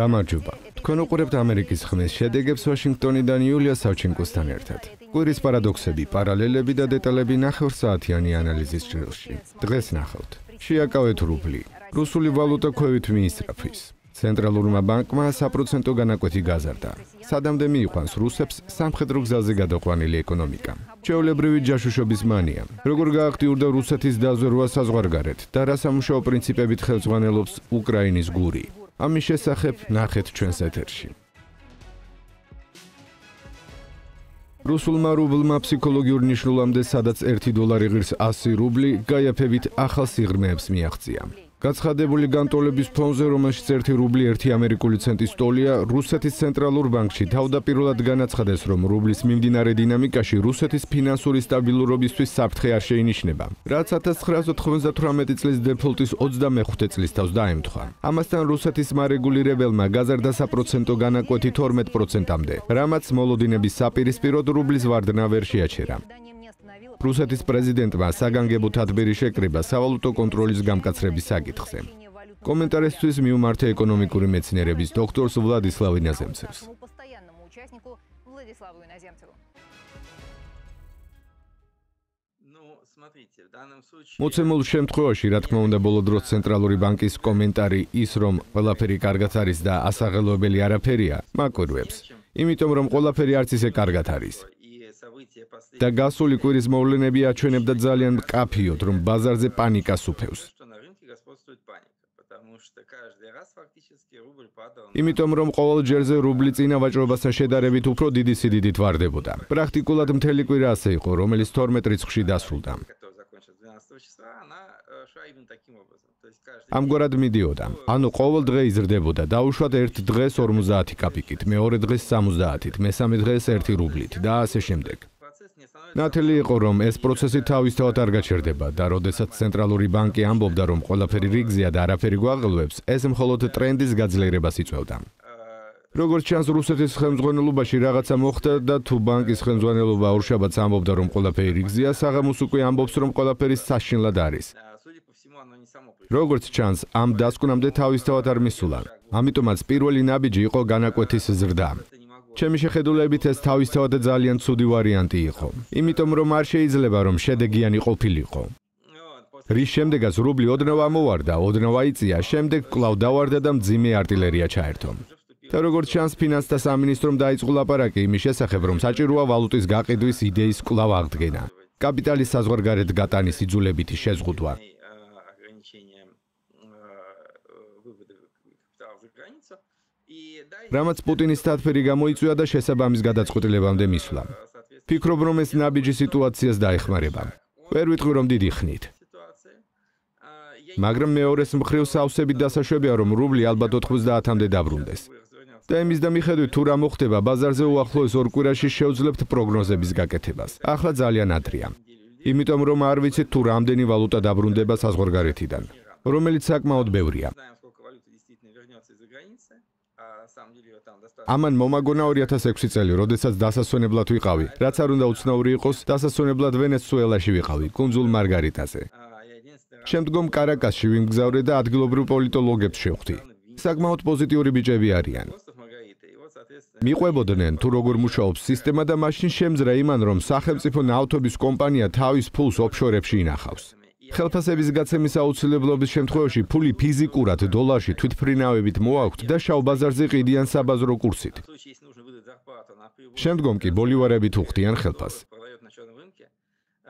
გამარჯობა. თქვენ უყურებთ ამერიკის ხმის შედეგებს ვაშინგტონიდან იულია სავჩინკოსთან ერთად. კვირის პარადოქსები, პარალელები და დეტალები ნახევრ საათიანი ანალიზის ჟურნალში. დღეს ნახავთ. შეაკავეთ რუბლი. რუსული ვალუტა ქვევით მიისწრაფის. ცენტრალურმა ბანკმა საპროცენტო განაკვეთი გაზარდა. სადამდე მიიყვანს რუსებს სამხედრო გზაზე გადაყვანილი ეკონომიკა. ჩეულებრივი ჯაშუშობის მანია. როგორ გააქტიურდა რუსეთის დაზვერვა საზღვარგარეთ და რა სამუშაო პრინციპებით ხელმძღვანელობს უკრაინის გური? ამის შესახებ ნახეთ ჩვენს ეთერში. რუსულმა რუბლმა ფსიქოლოგიურ ნიშნულამდე, სადაც 1 დოლარი ღირს 100 რუბლი, გაიაფებით ახალ სიღრმეებს მიაღწია. გაცხადებული განტოლების ფონზე, რომელშიც 1 რუბლი 1 ამერიკული ცენტი სტოლია, რუსეთის ცენტრალურ ბანკში თავდაპირველად განაცხადეს, რომ რუბლის მიმდინარე დინამიკაში რუსეთის ფინანსური სტაბილურობისთვის საფრთხე არ შეინიშნება, რაც 1998 წლის დეფოლტის 25 წლის თავს დაემთხვა. ამასთან რუსეთის მარეგულირებელმა გაზარდა საპროცენტო განაკვეთი 12%-ამდე, რამაც მოლოდინების საპირისპირო რუბლის ვარდნა ვერ შეაჩერა. რუსეთის პრეზიდენტმა საგანგებო თათბირი შეკრიბა სავალუტო კონტროლის გამკაცრების საკითხზე. კომენტარისთვის მიუმართა ეკონომიკური მეცნიერების დოქტორს ვლადისლავ ინაზემცევს. მოცემულ შემთხვევაში, რა თქმა უნდა, ბოლო დროს ცენტრალური ბანკის კომენტარი ის, რომ ყველაფერი კარგად არის და ასაღელვებელი არაფერია, მაკვირვებს. იმიტომ რომ ყველაფერი არც ისე კარგად არის. და გასული კვირის მოვლენები აჩვენებდა ძალიან მკაფიოდ, რომ ბაზარზე პანიკა სუფევს. იმიტომ რომ ყოველ ჯერზე რუბლი წინა ვაჭრობასთან შედარებით უფრო დიდი სიდიდით ვარდებოდა. პრაქტიკულად მთელი კვირა ასე იყო, რომელიც 12 წრიცხვში დასრულდა. ანა შეიძლება იმ таким образом ამგვარად მიდიოდა. ანუ ყოველ დღე იზრდებოდა და უშუალოდ ერთ დღეს 50 კაპიკით, მეორე დღეს 70-ით, მესამე დღეს 1 რუბლით და ასე შემდეგ. ნათელი იყო რომ ეს პროცესი თავისთავად არ გაჩერდება და როდესაც ცენტრალური ბანკი ამბობდა რომ ყველაფერი რიგზეა და არაფერი გააღლვებს, ეს მხოლოდ ტრენდის გაძლიერებას იწვევდა. როგორც ჩანს რუსეთის ხელმძღვანელობაში რაღაცა მოხდა და თუ ბანკის ხელმძღვანელობა ორშაბათს ამბობდა რომ ყველაფერი რიგზეა, საღამოს უკვე ამბობს რომ ყველაფერი საშინლად არის. როგორც ჩანს, ამ დასკვნამდე თავისთავად არ მისულა. ამიტომაც პირველი ნაბიჯი იყო განაკვეთის ზრდა. ჩემი შეხედულებით ეს თავისთავად ძალიან ცუდი ვარიანტი იყო, იმიტომ რომ არ შეიძლება რომ შედეგიანი ყოფილიყო. რის შემდეგაც რუბლი ოდნავ ამოვარდა, ოდნავ აიწია, შემდეგ კლავ დავარდა და მძიმე артиლერია ჩაერთო. და როგორც ჩანს ფინანსთა სამინისტრომ დაიწყო ლაპარაკი იმის შესახებ, რომ საჭიროა ვალუტის გაყიდვის იდეის კლავ აღდგენა. კაპიტალის საზღვარგარეთ გატანის იძულებითი შეზღუდვა. რამაც პუტინის თათფერი გამოიწვია და შესაბამის გადაწყვეტილებამდე მისვლა. ფიქრობ რომ ეს ნაბიჯი სიტუაციას დაეხმარება. ვერ ვიტყვი რომ დიდი ხნით. მაგრამ მეორეს მხრივ საუბრები დასაშვებია რომ რუბლი ალბათ 90-მდე დაბრუნდეს. და იმის და მიხედვით თუ რა მოხდება ბაზარზე უახლოეს ორ კვირაში შევძლებთ პროგნოზების გაკეთებას. ახლა ძალიან ადრეა. იმიტომ რომ არ ვიცით თუ რამდენი ვალუტა დაბრუნდება საზღვარგარეთიდან, რომელიც საკმაოდ ბევრია. ამან მომაგონა 2006 წელი, როდესაც დასასვენებლად ვიყავი. რაც არ უნდა უცნაური იყოს, დასასვენებლად ვენესუელაში ვიყავი, კონძულ მარგარიტაზე. შემდგომ კარაკასში ვიმგზავრე და ადგილობრივ პოლიტოლოგებს შევხვდი. საკმაოდ პოზიტიური ბიჭები არიან. მიყვებოდნენ თუ როგორ მუშაობს სისტემა და მაშინ შემძრა იმან რომ სახელმწიფო ნავთობის კომპანია თავის ფულს ოფშორებში ინახავს. ხელფასების გაცემის აუცილებლობის შემთხვევაში ფული ფიზიკურად დოლარში თვითფრინავებით მოაქვთ და შავ ბაზარზე ყიდიან საბაზრო კურსით. შემდგომ კი ბოლივარებით უხდიან ხელფასს.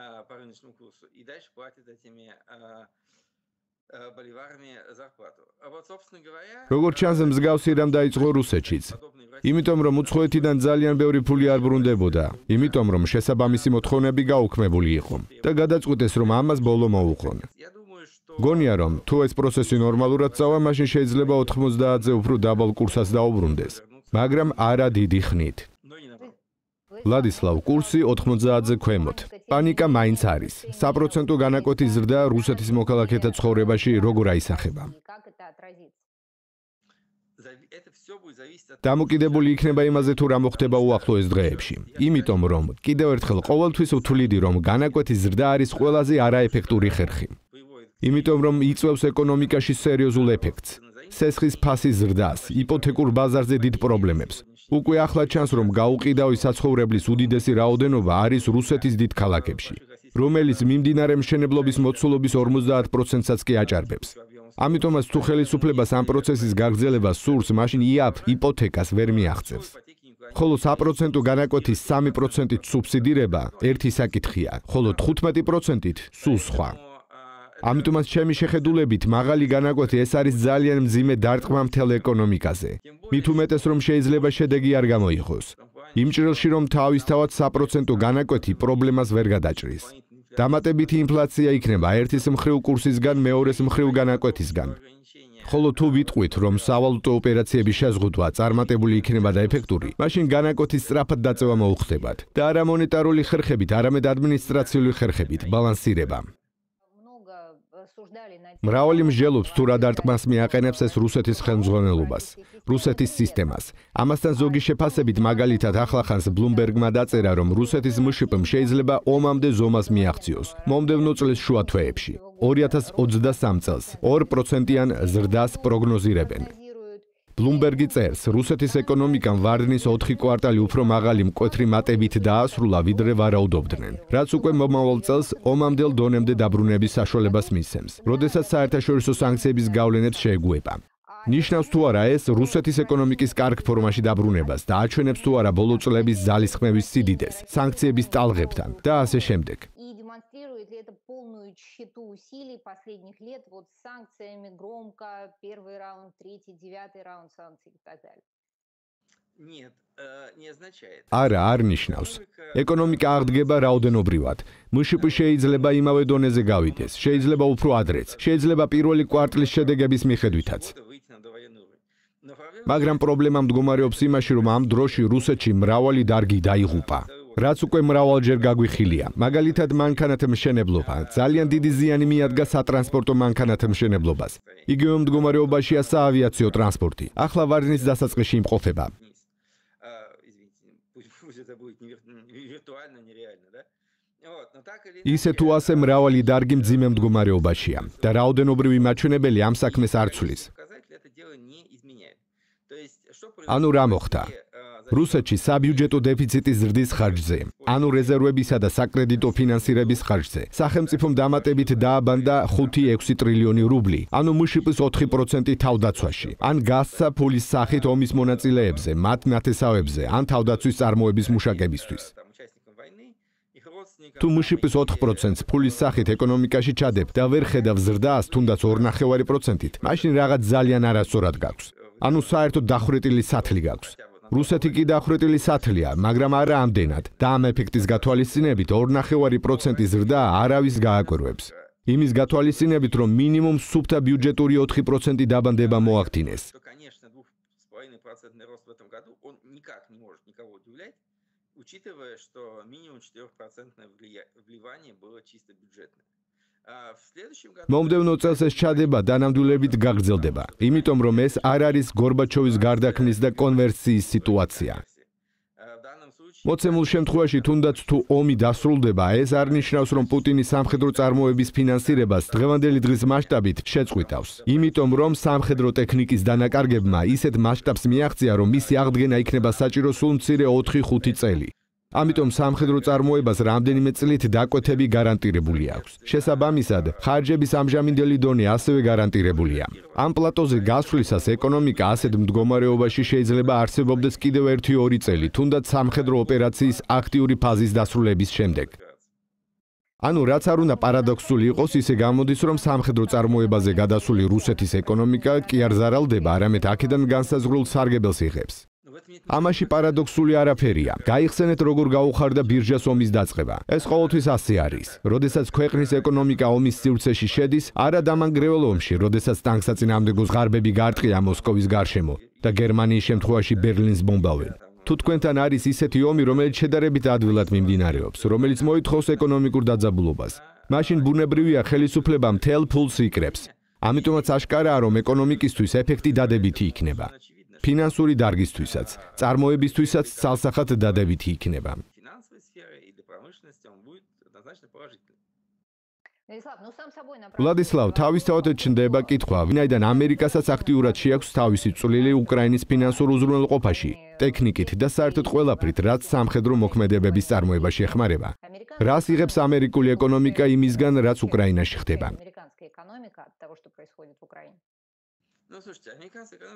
а по рыночному курсу и дальше платят этими э როგორც ჩანს მსგავსი რამ დაიწყო რუსეთშიც იმიტომ რომ უცხოეთიდან ძალიან ბევრი ფული არ ბრუნდებოდა იმიტომ რომ შესაბამისი მოთხოვნები გაუქმებული იყო და გადაწყვიტეს რომ ამას ბოლო მოუყონ გონია რომ თუ ეს პროცესი ნორმალურად წავა მაშინ შეიძლება 90-ზე უფრო დაბალ კურსას დაუბრუნდეს მაგრამ არა დიდი ხნით ვლადისლავ კურსი 90-ზე ქვემოთ. პანიკა მაინც არის. საპროცენტო განაკვეთი ზრდა რუსეთის მოქალაქეთა ცხოვრებაში როგორ აისახება? დამოკიდებული იქნება იმაზე თუ რა მოხდება უახლოეს დღეებში. იმიტომ რომ კიდევ ერთხელ ყოველთვის ვთვლიდი რომ განაკვეთი ზრდა არის ყველაზე არაეფექტური ხერხი. იმიტომ რომ იწევს ეკონომიკაში სერიოზულ ეფექტს. სესხის ფასის ზრდას, იპოთეკურ ბაზარზე დიდ პრობლემებს. უკვე ახლა ჩანს, რომ გაუყიდავი საცხოვრებლის უდიდესი რაოდენობა არის რუსეთის დიდ ქალაქებში, რომელიც მიმდინარე მშენებლობის მოცულობის 50%-საც კი აჭარბებს. ამიტომაც თუ ხელისუფლებას ამ პროცესის გაგრძელება სურს, მაშინ იაფ იპოთეკას ვერ მიაღწევს. ხოლო საპროცენტო განაკვეთის 3%-ით სუბსიდირება ერთი საკითხია, ხოლო 15%-ით სულ სხვა. ამიტომაც ჩემი შეხედულებით მაღალი განაკვეთი ეს არის ძალიან მძიმე დარტყმა მთელ ეკონომიკაზე. მით უმეტეს რომ შეიძლება შედეგი არ გამოიღოს. იმ ჭრილში რომ თავისთავად საპროცენტო განაკვეთი პრობლემას ვერ გადაჭრის. დამატებითი ინფლაცია იქნება ერთის მხრივ კურსისგან მეორეს მხრივ განაკვეთისგან. ხოლო თუ ვიტყვით, რომ სავალუტო ოპერაციების შეზღუდვა წარმატებული იქნება და ეფექტური, მაშინ განაკვეთის სწრაფად დაწევა მოუხდებათ და არა მონეტარული ხერხებით, არამედ ადმინისტრაციული ხერხებით ბალანსირება. მრავალი მსჯელობს თუ რა დარტყმას მიაყენებს ეს რუსეთის ხელმძღვანელობას, რუსეთის სისტემას. ამასთან ზოგი შეფასებით მაგალითად ახლახანს ბლუმბერგმა დაწერა, რომ რუსეთის მშპ-მ შეიძლება ომამდე ზომას მიაღწიოს მომდევნო წლის შუა თვეებში. 2023 წელს 2%-იან ზრდას პროგნოზირებენ. ბლუმბერგი წერს, რუსეთის ეკონომიკამ ვარდნის 4 კვარტალი უფრო მაღალი მკვეთრი მატებით დაასრულა, ვიდრე ვარაუდობდნენ. რაც უკვე მომავალ წელს ომამდელ დონემდე დაბრუნების საშუალებას მისცემს. როდესაც საერთაშორისო სანქციების გავლენებს შეგუება. ნიშნავს თუ არა ეს რუსეთის ეკონომიკის კარგ ფორმაში დაბრუნებას და აჩვენებს თუ არა ბოლო წლების ძალისხმევის სიდიდეს სანქციების ტალღებთან და ასე შემდეგ. это полную счету усилий последних лет вот с санкциями громко первый раунд, третий, девятый раунд санкций и так далее. Нет, э, не означает. Ара арнишнаус. Экономика აღდგება რაოდენობრივად. მშპ შეიძლება იმავე დონეზე გავიდეს, შეიძლება უფრო ადრეც, შეიძლება პირველი კვარტლის შედეგების მიხედვითაც. მაგრამ პრობლემა მდგომარეობს იმაში, რომ ამ დროში რუსეთში მრავალი დარგი დაიღუპა. რაც უკვე მრავალჯერ გაგვიხილია. მაგალითად, მანქანათა მშენებლობა ძალიან დიდი ზიანი მიადგა სატრანსპორტო მანქანათა მშენებლობას. იგივე მდგომარეობაშია საავიაციო ტრანსპორტი. ახლა ვარნის დასაწყისში იმყოფება. ისე თუ ასე მრავალი დარგი მძიმე მდგომარეობაშია და რაოდენობრივი მაჩვენებელი ამ საქმეს არ ცulis. ანუ რა მოხდა? რუსეთში საბიუჯეტო დეფიციტის ზრდის ხარჯზე, ანუ რეზერვებისა და საკრედიტო ფინანსირების ხარჯზე. სახელმწიფომ დამატებით დააბანდა 5-6 ტრილიონი რუბლი, ანუ მშპ-ის 4% თავდაცვაში. ან გასცა ფულის სახით ომის მონაწილეებზე, მათ ნათესავებზე, ან თავდაცვის წარმოების მუშაკებისთვის. თუ მშპ-ის 4%-ს ფულის სახით ეკონომიკაში ჩადებ და ვერ ხედავ ზრდას თუნდაც 2.5%-ით, მაშინ რაღაც ძალიან არასწორად გაქვს. ანუ საერთოდ დახრეტილი სათლი გაქვს. რუსეთი კიდე ახრეტილი სათლია, მაგრამ არა ამდენად. და ამ ეფექტის გათვალისწინებით 2.5% ზრდა არავის გააკვირვებს. იმის გათვალისწინებით, რომ მინიმუმ სუფთა ბიუჯეტური 4% დაბანდება მოახდინეს. учитывая, что минимум 4% вливание было чисто бюджетное. მომდევნო წელს ეს ჩადება დანამდვილებით გაგრძელდება, იმიტომ რომ ეს არ არის გორბაჩოვის გარდაქმნის და კონვერსიის სიტუაცია. მოცემულ შემთხვევაში თუნდაც თუ ომი დასრულდება, ეს არნიშნავს, რომ პუტინის სამხედრო წარმოების ფინანსირებას დღევანდელი დღის მასშტაბით შეწყვიტავს. იმიტომ რომ სამხედრო ტექნიკის დანაკარგებმა ისეთ მასშტაბს მიაღწია, რომ მისი აღდგენა იქნება საჭირო სულ მცირე 4-5 წელი. ამიტომ სამხედრო წარმოებას რამდენიმე წლით დაკვეთები გარანტირებული აქვს. შესაბამისად, ხარჯების ამჟამინდელი დონე ასევე გარანტირებულია. ამ პლატოზე გასვლისას ეკონომიკა ასეთ მდგომარეობაში შეიძლება არსებობდეს კიდევ 1-2 წელი, თუნდაც სამხედრო ოპერაციის აქტიური ფაზის დასრულების შემდეგ. ანუ რაც არ უნდა პარადოქსული იყოს, ისე გამოდის, რომ სამხედრო წარმოებაზე გადასული რუსეთის ეკონომიკა კი არ ზარალდება, არამედ აქედან განსაზღვრულ სარგებელს იღებს. ამაში პარადოქსული არაფერია. გაიხსენეთ, როგორ გაუხარდა ბირჟას ომის დაწყება. ეს ყოველთვის ასე არის. როდესაც ქვეყნის ეკონომიკა ომის სივრცეში შედის, არა დამანგრეველ ომში, როდესაც ტანკსაწინააღმდეგო გზღარბები გარტყია მოსკოვის გარშემო და გერმანიის შემთხვევაში ბერლინს ბომბავენ. თუ თქვენთან არის ისეთი ომი, რომელიც შედარებით ადვილად მიმდინარეობს, რომელიც მოითხოვს ეკონომიკურ დაძაბულობას, მაშინ ბუნებრივია ხელისუფლება მთელ ფულს იკრებს. ამიტომაც აშკარაა, რომ ეკონომიკისთვის ეფექტი დადებითი იქნება. ფინანსური დარგისთვისაც, წარმოებისთვისაც ცალსახად დადებითი იქნება. ვლადისლავ თავისთავად ჩნდება კითხვა, ვინაიდან ამერიკასაც აქტიურად შეაქვს თავისი წვლილი უკრაინის ფინანსურ უზრუნველყოფაში, ტექნიკით და საერთოდ ყველაფრით, რაც სამხედრო მოქმედებების წარმოებაში ეხმარება. რას იღებს ამერიკული ეკონომიკა იმისგან, რაც უკრაინაში ხდება? ეკონომიკა, того, что происходит в Украине.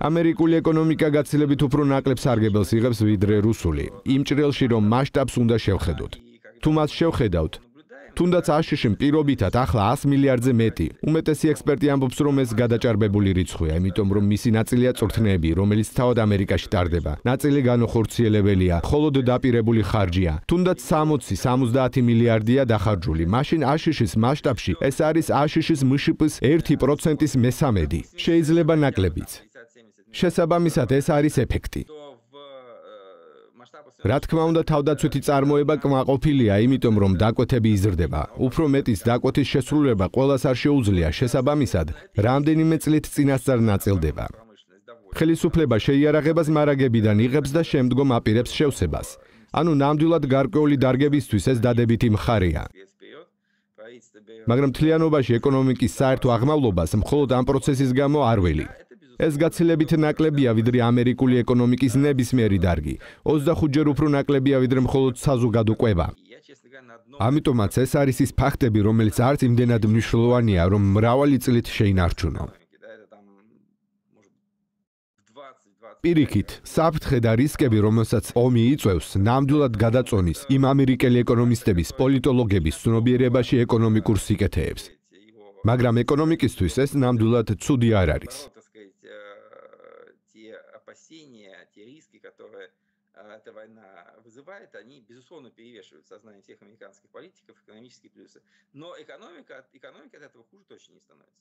ამერიკული ეკონომიკა გაცილებით უფრო ნაკლებ სარგებელს იღებს ვიდრე რუსული იმ ჭრილში რომ მასშტაბს უნდა შევხედოთ თუ მას შევხედავთ თუნდაც აშშ-ში პირობითად ახლა 100 მილიარდზე მეტი. უმეტესი ექსპერტი ამბობს, რომ ეს გადაჭარბებული რიცხვია, იმიტომ რომ მისი ნაწილია წურთნეები, რომელიც თავად ამერიკაში ტარდება. ნაწილი განხორციელებელია, მხოლოდ დაპირებული ხარჯია. თუნდაც 60-70 მილიარდია დახარჯული, მაშინ აშშ-ის მასშტაბში ეს არის აშშ-ის მშპ-ის 1%-ის მესამედი. შეიძლება ნაკლებიც. შესაბამისად ეს არის ეფექტი. რა თქმა უნდა თავდაცვითი წარმოება კმაყოფილია იმიტომ რომ დაკვეთები იზრდება უფრო მეტის დაკვეთის შესრულება ყოველას არ შეუძლია შესაბამისად რამდენიმე წლით წინასწარ ნაწილდება ხელისუფლება შეიარაღებას მარაგებიდან იღებს და შემდგომ აპირებს შევსებას ანუ ნამდვილად გარკვეული დარგებისთვის ეს დადებითი მხარეა მაგრამ თლიანობაში ეკონომიკის საერთო აღმავლობას მხოლოდ ამ პროცესის გამო არ ველი ეს გაცილებით ნაკლებია ვიდრე ამერიკული ეკონომიკის ნებისმიერი დარგი. 25-ჯერ უფრო ნაკლებია ვიდრე მხოლოდ საზოგადო კვება. ამიტომაც ეს არის ის ფაქტები, რომელიც არც იმდენად მნიშვნელოვანია, რომ მრავალი წლით შეინარჩუნო. პირიქით, საფრთხე და რისკები, რომელსაც ომი იწევს, ნამდვილად გადაწონის იმ ამერიკელი ეკონომისტების, პოლიტოლოგების ცნობიერებაში ეკონომიკურ სიკეთეებს. მაგრამ ეკონომიკისტვის ეს ნამდვილად ცუდი არ არის. эта война вызывает, они, безусловно, перевешивают в сознании всех американских политиков экономические плюсы. Но экономика, экономика от этого хуже точно не становится.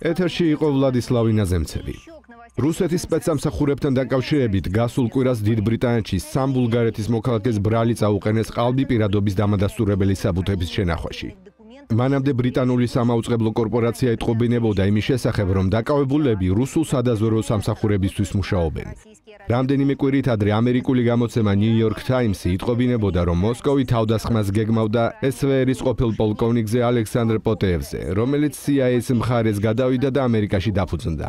ეთერში იყო ვლადისლავი ნაზემცევი. რუსეთის სპეცსამსახურებთან დაკავშირებით გასულ კვირას დიდ ბრიტანეთში სამ ბულგარეთის მოქალაქეს ბრალი წაუყენეს ყალბი პირადობის დამადასტურებელი საბუთების შენახვაში. მანამდე ბრიტანული სამაუწყებლო კორპორაცია ეთყობინებოდა იმის შესახებ, რომ დაკავებულები რუსულ სადაზვერო სამსახურებისთვის მუშაობენ. რამდენიმე კვირით ადრე ამერიკული გამოცემა New York Times-ი ეთყობინებოდა, რომ მოსკოვი თავდასხმას გეგმავდა SVR-ის ყოფილ პოლკოვნიკზე ალექსანდრ პოტეევზე, რომელიც CIA-ს მხარეს გადავიდა და ამერიკაში დაფუძნდა.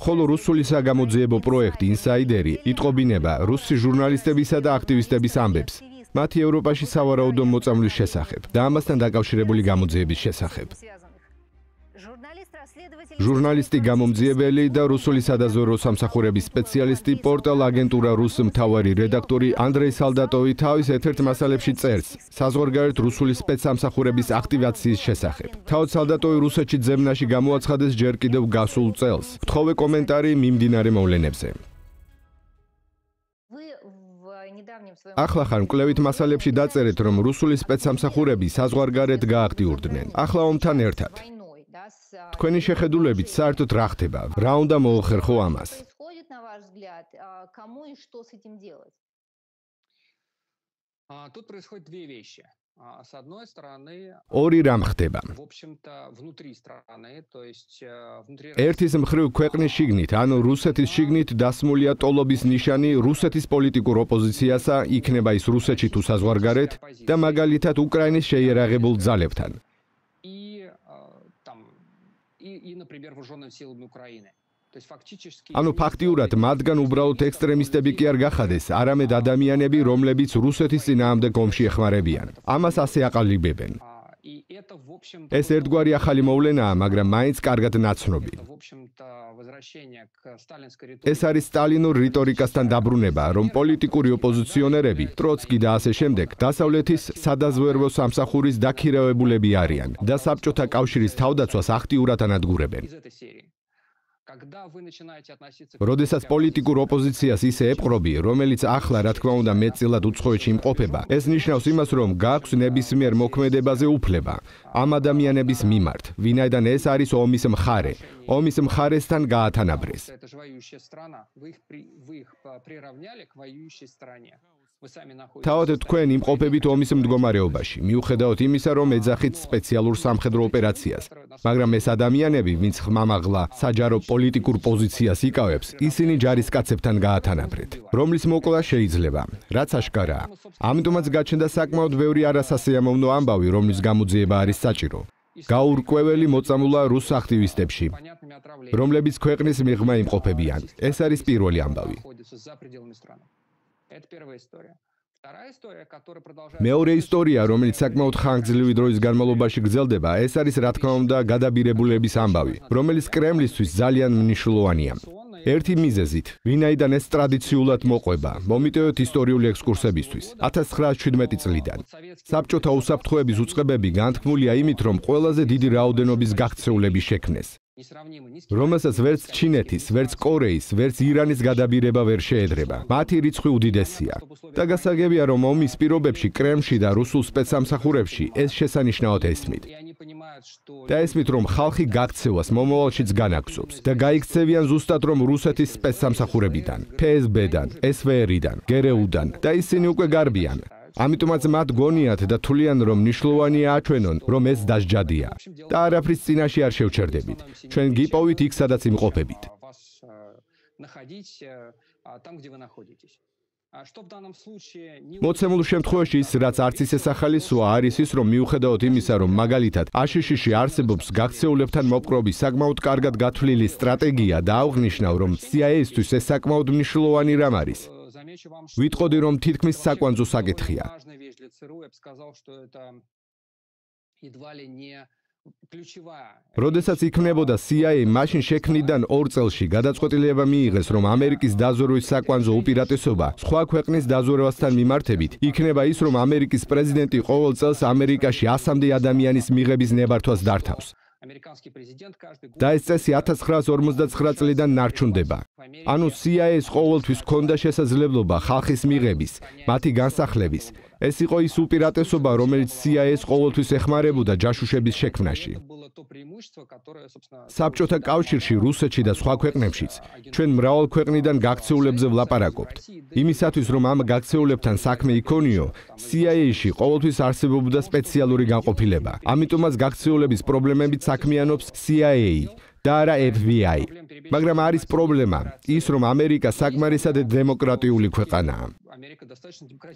ხოლო რუსული საგამოძიებო პროექტი Insider-ი იტყობინება რუსი ჟურნალისტებისა და აქტივისტების ამბებს. მათი ევროპაში სავარაუდო მოწამვლის შესახებ და ამასთან დაკავშირებული გამოძიების შესახებ. ჟურნალისტი გამომძიებელი და რუსული სადაზვერო სამსახურების სპეციალისტი პორტალ აგენტურა რუს მთავარი რედაქტორი ანდრეი სალდატოვი თავის ერთ-ერთ მასალებში წერს საზღვარგარეთ რუსული სპეცსამსახურების აქტივაციის შესახებ. თავად სალდატოვი რუსეთში ძებნაში გამოაცხადეს ჯერ კიდევ გასულ წელს. ფრთხოვე კომენტარი მიმდინარე მოვლენებზე. ახლა ხარ მკლევით მასალებში დაწერეთ, რომ რუსული სპეცსამსახურები საზღვარგარეთ გააქტიურდნენ. ახლა ომთან ერთად. თქვენი შეხედულებით საერთოდ რა ხდება? რა უნდა მოხერხო ამას? А тут происходит две вещи. А с одной стороны, ორი რამ ხდება. В общем-то, внутри страны, то есть э, внутри ერთის მხრივ ქვეყნის შიგნით, ანუ რუსეთის შიგნით დასმულია ტოლობის ნიშანი რუსეთის პოლიტიკურ ოპოზიციასა, იქნება ის რუსეთში თუ საზღვარგარეთ და მაგალითად უკრაინის შეერაღებულ ძალებთან. И э, там и, например, вооружённым силам Украины. ანუ ფაქტიურად მათგან უბრალოდ ექსტრემისტები კი არ გახადეს, არამედ ადამიანები, რომლებიც რუსეთის ძინაამდე გომში ეხმარებიან. ამას ასე აყალიბებენ. ეს ერთგვარი ახალი მოვლენაა, მაგრამ მაინც კარგად ნაცნობი. ეს არის სტალინურ რიტორიკასთან დაბრუნება, რომ პოლიტიკური ოპოზიციონერები, ტროცკი და ასე შემდეგ, დასავლეთის სადაზვერვო სამსახურის დაქირავებულები არიან და საბჭოთა კავშირის თავდაცვას აქტიურად ანადგურებენ. Когда вы начинаете относиться Родесас политикур оппозициас исе эпқроби, რომელიც ახლა რა თქმა უნდა მეცილად უცხოეთში იმყოფება. ეს ნიშნავს იმას, რომ გაქვს ნებისმიერ მოქმედებაზე უფლება ამ ადამიანების მიმართ, ვინაიდან ეს არის ომის მხარე, ომის მხარესთან გაათანაბრეს. თავად თქვენ იმყოფებით ომის მდგომარეობაში, მიუხედავთ იმისა, რომ ეძახით სპეციალურ სამხედრო ოპერაციას, მაგრამ ეს ადამიანები, ვინც ხმამაღლა საჯარო პოლიტიკურ პოზიციას იკავებს, ისინი ჯარისკაცებთან გაათანაბრეთ, რომლის მოკვლა შეიძლება, რაც აშკარაა. ამიტომაც გაჩნდა საკმაოდ ბევრი არასასიამოვნო ამბავი, რომლის გამოძიება არის საჭირო. გაურკვეველი მოწამულა რუს აქტივისტებში, რომლებიც ქვეყნის მიღმა იმყოფებიან. ეს არის პირველი ამბავი. Это первая история. მეორე ისტორია, რომელიც საკმაოდ ხანგრძლივი დროის განმავლობაში გრძელდება, ეს არის რა თქმა უნდა გადაბირებულების ამბავი, რომელიც კრემლისთვის ძალიან მნიშვნელოვანია. ერთი მიზეზით, ვინაიდან ეს ტრადიციულად მოყვება, მომიტევთ ისტორიული ექსკურსებისთვის 1917 წლიდან. საბჭოთა უსაფრთხოების უწყებები განთქმულია იმით, რომ ყველაზე დიდი რაოდენობის გაქცეულები შექმნეს. რომელსაც ვერც ჩინეთის, ვერც კორეის, ვერც ირანის გადაბირება ვერ შეედრება. მათი რიცხვი უდიდესია. და გასაგებია, რომ ომის პირობებში კრემში და რუსულ სპეცსამსახურებში ეს შესანიშნავად ესმით. და ესმით, რომ ხალხი გაქცევას მომავალშიც განაგზობს და გაიქცევიან ზუსტად რომ რუსეთის სპეცსამსახურებიდან, ფსბ-დან, სვრ-დან, გრუ-დან e და ისინი უკვე გარბიან. ამიტომაც მათ გონიათ და თვლიან რომ მნიშვნელოვანია აჩვენონ რომ ეს დასჯადია და არაფრის წინაშე არ შევჩერდებით ჩვენ გიპოვით იქ სადაც იმყოფებით მოცემულ შემთხვევაში ის რაც არც ისე სახალისოა არის ის რომ მიუხედავად იმისა რომ მაგალითად აშშში არსებობს გაქცეულებთან მოპყრობის საკმაოდ კარგად გათვლილი სტრატეგია და აღნიშნავ რომ CIA-ისთვის ეს საკმაოდ მნიშვნელოვანი რამ არის ვიტყოდი რომ თითქმის საკვანძო საკითხია როდესაც იქნებოდა CIA მაშინ შექმნიდან 2 წელში გადაწყვეტილება მიიღეს რომ ამერიკის დაზვერვის საკვანძო უპირატესობა სხვა ქვეყნის დაზვერვასთან მიმართებით იქნება ის რომ ამერიკის პრეზიდენტი ყოველ წელს ამერიკაში 100-მდე ადამიანის მიღების ნებართვას დართავს ამერიკანსკი პრეზიდენტ каждый год და ეს წესი 1959 წლიდან ნარჩუნდება. ანუ CIA-ს ყოველთვის ჰქონდა შესაძლებლობა ხალხის მიღების, მათი განსახლების, ეს იყო ის უპირატესობა, რომელიც CIA-ს ყოველთვის ეხმარებოდა ჯაშუშების შექმნაში. საბჭოთა კავშირში, რუსეთში და სხვა ქვეყნებშიც ჩვენ მრავალ ქვეყნიდან გაქცეულებზე ვლაპარაკობთ. იმისათვის, რომ ამ გაქცეულებთან საქმე იქონიო, CIA-ში ყოველთვის არსებობდა სპეციალური განყოფილება. ამიტომაც გაქცეულების პრობლემებით საქმიანობს CIA-ი. და არა FBI. მაგრამ არის პრობლემა ის, რომ ამერიკა საკმარისად დემოკრატიული ქვეყანაა.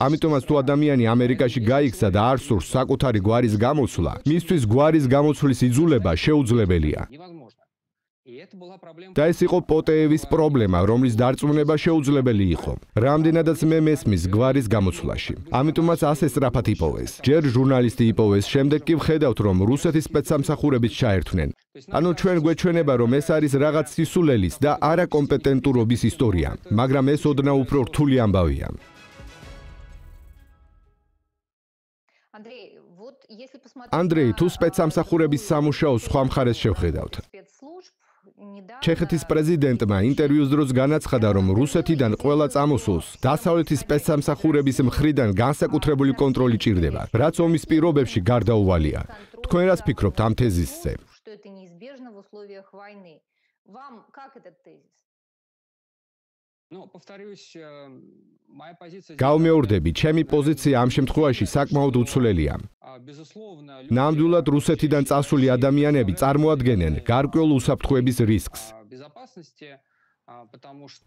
ამიტომაც თუ ადამიანი ამერიკაში გაიქცა და არ სურს საკუთარი გვარის გამოცვლა, მისთვის გვარის გამოცვლის იძულება შეუძლებელია. невозможно. და ეს იყო პოტეევის პრობლემა, რომლის დარწმუნება შეუძლებელი იყო. რამდენადაც მე მესმის გვარის გამოცვლაში. ამიტომაც ასე სწრაფად იპოვეს. ჯერ ჟურნალისტი იპოვეს, შემდეგ კი ვხედავთ, რომ რუსეთის სპეცსამსახურებით ჩაერთვნენ. ანუ ჩვენ გვეჩვენება, რომ ეს არის რაღაც სისულელის და არაკომპეტენტურობის ისტორია, მაგრამ ეს ოდნა უფრო რთული ამბავია. Андрей, вот если посмотреть Андрей, ту спецсамсахურების სამუშაოს სხვა მხარეს შევხედავთ. ჩეხეთის პრეზიდენტმა ინტერვიუს დროს განაცხადა, რომ რუსეთიდან ყველა წამოსულს დასავლეთის სპეცსამსახურების მხრიდან განსაკუთრებული კონტროლი ჭირდება, რაც ომის პირობებში გარდაუვალია. თქვენ რას ფიქრობთ ამ თეზისზე? вам как этот тезис გავმეორდები, э, ჩემი პოზიცია ამ შემთხვევაში საკმაოდ უცვლელია. ნამდვილად რუსეთიდან წასული ადამიანები წარმოადგენენ გარკვეულ უსაფრთხოების რისკს.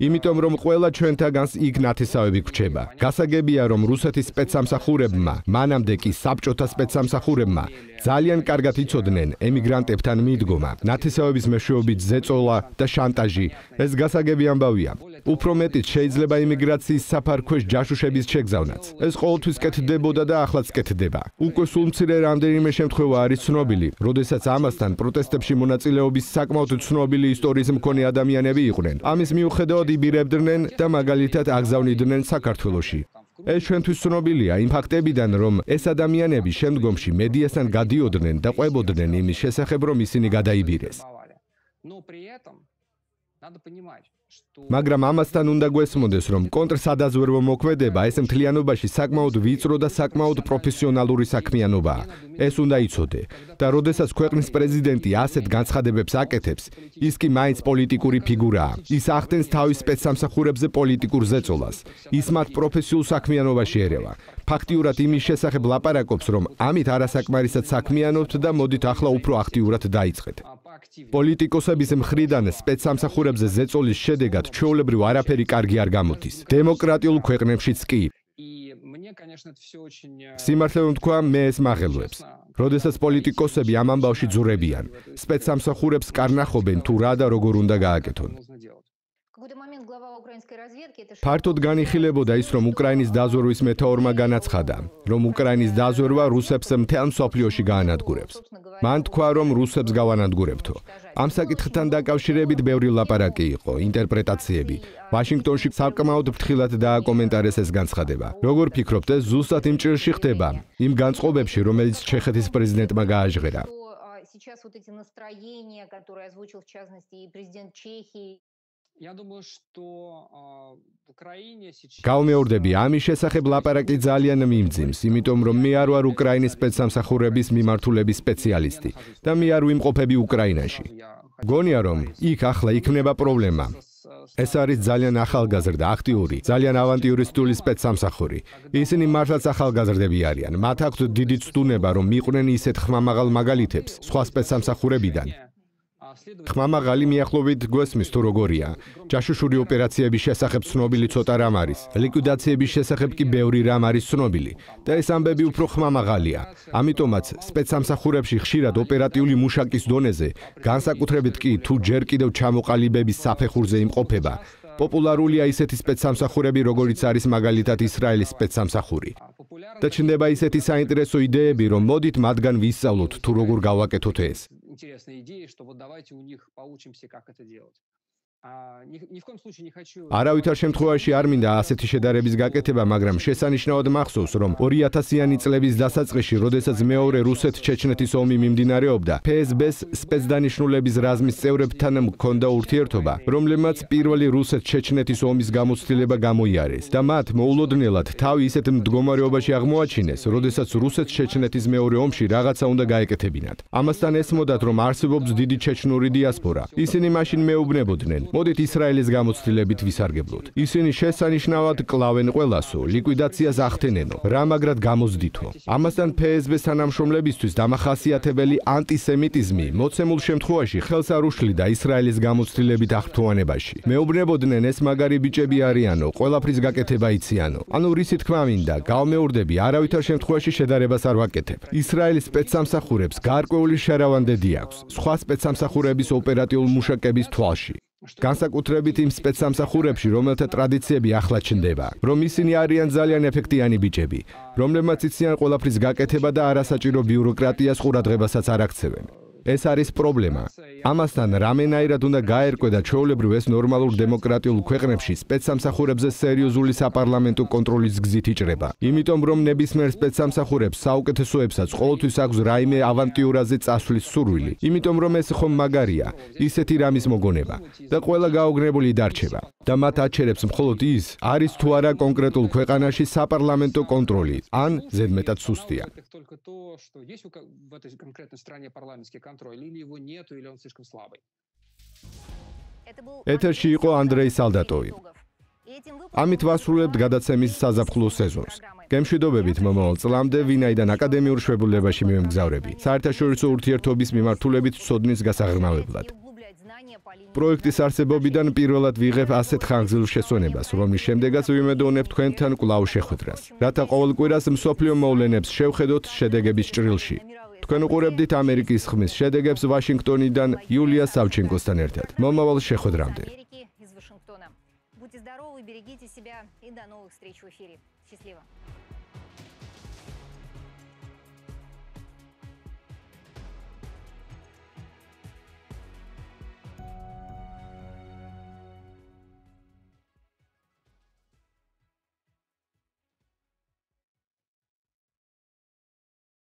იმიტომ რომ ყველა ჩვენთანგანს იქ ნათესავები გვჩება. გასაგებია რომ რუსეთის სპეცსამსახურებმა, მანამდე კი საბჭოთა სპეცსამსახურებმა ძალიან კარგად იცოდნენ ემიგრანტებთან მიდგომა, ნათესავების მეშვეობით ზეწოლა და შანტაჟი. ეს გასაგები ამბავია. უფრო მეტიც შეიძლება იმიგრაციის საფარქვეშ ჯაშუშების შეგზავნაც. ეს ყოველთვის კეთდებოდა და ახლაც კეთდება. უკვე სულ მცირე რამდენიმე შემთხვევა არის ცნობილი, როდესაც ამასთან პროტესტებში მონაწილეობის საკმაოდ ცნობილი ისტორიის მქონე ადამიანები იყვნენ. ამის მიუხედავად იბირებდნენ და მაგალითად აგზავნიდნენ საქართველოში. ეს ჩვენთვის ცნობილია იმ ფაქტებიდან, რომ ეს ადამიანები შემდგომში მედიასთან გადიოდნენ და ყვებოდნენ იმის შესახებ, რომ ისინი გადაიბირეს. Но при этом надо понимать, მაგრამ ამასთან უნდა გვესმოდეს, რომ კონტრსადაზვერვო მოქმედება ეს მთლიანობაში საკმაოდ ვიწრო და საკმაოდ პროფესიონალური საქმიანობაა. ეს უნდა იცოდე. და როდესაც ქვეყნის პრეზიდენტი ასეთ განცხადებებს აკეთებს, ის კი მაინც პოლიტიკური ფიგურაა. ის ახდენს თავის სპეცსამსახურებზე პოლიტიკურ ზეწოლას. ის მათ პროფესიულ საქმიანობაში ერევა. ფაქტიურად იმის შესახებ ლაპარაკობს, რომ ამით არასაკმარისად საქმიანობთ და მოდით ახლა უფრო აქტიურად დაიწყეთ. პოლიტიკოსების მხრიდან სპეცსამსახურებზე ზეწოლის შედეგად ჩვეულებრივ არაფერი კარგი არ გამოდის. დემოკრატიულ ქვეყნებშიც კი. Э, სიმართლე თქვა, მე ეს მაღელვებს. როდესაც პოლიტიკოსები ამ ამბავში ძურებიან, სპეცსამსახურებს კარნახობენ თუ რა და როგორ უნდა გააკეთონ. ფართოდ განიხილებოდა ის, რომ უკრაინის დაზვერვის მეთაურმა განაცხადა, რომ უკრაინის დაზვერვა რუსებს მთელ მსოფლიოში გაანადგურებს. მან თქვა რომ რუსებს გავანადგურებთო ამ საკითხთან დაკავშირებით ბევრი ლაპარაკი იყო ინტერპრეტაციები ვაშინგტონში საკმაოდ ფრთხილად დააკომენტარეს ეს განცხადება როგორ ფიქრობთ ეს ზუსტად იმ წერში ხდება იმ განწყობებში რომელიც ჩეხეთის პრეზიდენტმა გააჟღერა сейчас вот эти настроения, которые озвучил в частности и президент Чехии Я думаю, что в Украине сейчас Калмеурдები ამის შესახებ ლაპარაკი ძალიან მიმძიმს, იმიტომ რომ მე არ ვარ უკრაინის სპეცსამსახურების მიმართულების სპეციალისტი და მე არ ვიმყოფები უკრაინაში. გონია რომ იქ ახლა იქნება პრობლემა. ეს არის ძალიან ახალგაზრდა, აქტიური, ძალიან ავანტიურისტული სპეცსამსახური. ისინი მართლაც ახალგაზრდები არიან. მათ აქვთ დიდი ცდუნება, რომ მიყვნენ ისეთ ხმამაღალ მაგალითებს სხვა სპეცსამსახურებიდან. ხმამაღალი მიახლოვით გვესმის თუ როგორია. ჯაშუშური ოპერაციების შესახებ ცნობილი ცოტა რამ არის. ლიკვიდაციების შესახებ კი ბევრი რამ არის ცნობილი და ეს ამბები უფრო ხმამაღალია. ამიტომაც სპეცსამსახურებში ხშირად ოპერატიული მუშაკის დონეზე, განსაკუთრებით კი თუ ჯერ კიდევ ჩამოყალიბების საფეხურზე იმყოფება, პოპულარულია ისეთი სპეცსამსახურები, როგორიც არის მაგალითად ისრაელის სპეცსამსახური. და ჩნდება ისეთი საინტერესო იდეები, რომ მოდით მათგან ვისწავლოთ თუ როგორ გავაკეთოთ ეს. интересная идея, что вот давайте у них поучимся, как это делать. ни в коем случае не хочу Аравитар შემთხვევაში არ მინდა ასეთი შედარების გაკეთება, მაგრამ შესანიშნავად მახსოვს, რომ 2000-იანი წლების დასაწყისში, როდესაც მეორე რუსეთ-ჩეჩნეთის ომი მიმდინარეობდა, ფსბ-ს სპეცდანიშნულების რაზმის წევრებთან მქონდა ურთიერთობა, რომლებმაც პირველი რუსეთ-ჩეჩნეთის ომის გამოცდილება გამოიარეს და მათ მოულოდნელად თავი ისეთ მდგომარეობაში აღმოაჩინეს, როდესაც რუსეთ-ჩეჩნეთის მეორე ომში რაღაცა უნდა გაეკეთებინათ. ამასთან ესმოდათ, რომ არსებობს დიდი ჩეჩნური დიასპორა. ისინი მაშინ მეუბნებოდნენ მოდით ისრაელის გამოცდილებით ვისარგებლოთ. ისინი შესანიშნავად კლავენ ყველასო, ლიკვიდაციას ახდენენო, რა მაგრად გამოზდითო. ამასთან ფსბ-ს თანამშრომლებისთვის დამახასიათებელი ანტისემიტიზმი მოცემულ შემთხვევაში ხელს არ უშლიდა ისრაელის გამოცდილებით აღთქმანებაში. მეუბნებოდნენ ეს მაგარი ბიჭები არიანო, ყველაფრის გაკეთება იციანო. ანუ რისი თქმა მინდა, გავმეორდები, არავითარ შემთხვევაში შედარებას არ ვაკეთებ. ისრაელის სპეცსამსახურებს გარკვეული შერავანდედი აქვს, სხვა სპეცსამსახურების ოპერატიულ მუშაკების თვალში. განსაკუთრებით იმ სპეცსამსახურებში, რომელთა ტრადიციები ახლა ჩნდება, რომ ისინი არიან ძალიან ეფექტიანი ბიჭები, რომლებმაც იციან ყველაფრის გაკეთება და არასაჭირო ბიუროკრატიას ყურადღებასაც არ აქცევენ. ეს არის პრობლემა. ამასთან რამენაირად უნდა გაერკვედა ჩვეულებრივ ეს ნორმალურ დემოკრატიულ ქვეყნებში სპეცსამსახურებზე სერიოზული საპარლამენტო კონტროლის გზით იჭრება. იმიტომ რომ ნებისმიერ სპეცსამსახურებს საუკეთესოებსაც ყოველთვის აქვს რაიმე ავანტიურაზე წასვლის სურვილი. იმიტომ რომ ეს ხომ მაგარია, ისეთი რამის მოგონება და ყველა გაოგნებული დარჩება. და მათ აჩერებს მხოლოდ ის, არის თუ არა კონკრეტულ ქვეყანაში საპარლამენტო კონტროლი, ან ზედმეტად სუსტია. только то, что есть в этой конкретной стране парламентский контроль, или его нету, или он слишком слабый. Этерში იყო Андрей Салдатой. ამით ვასრულებთ გადაცემის საზაფხულო სეზონს. გემშვიდობებით მომავალ წლამდე, ვინაიდან აკადემიურ შვებულებაში მიემგზავრები. საერთაშორისო ურთიერთობის მიმართულებით ცოდნის გასაღრმავებლად. პროექტის არსებობიდან პირველად ვიღებ ასეთ ხანგრძლივ შესვენებას, რომლის შემდეგაც ვიმედოვნებ თქვენთან კვლავ შეხვედრას. რათა ყოველ კვირას მსოფლიო მოვლენებს შევხედოთ შედეგების ჭრილში. თქვენ უყურებთ ამერიკის ხმის შედეგებს ვაშინგტონიდან იულია სავჩენკოსთან ერთად. მომავალ შეხვედრამდე. Будьте здоровы, берегите себя и до новых встреч в эфире. Счастливо.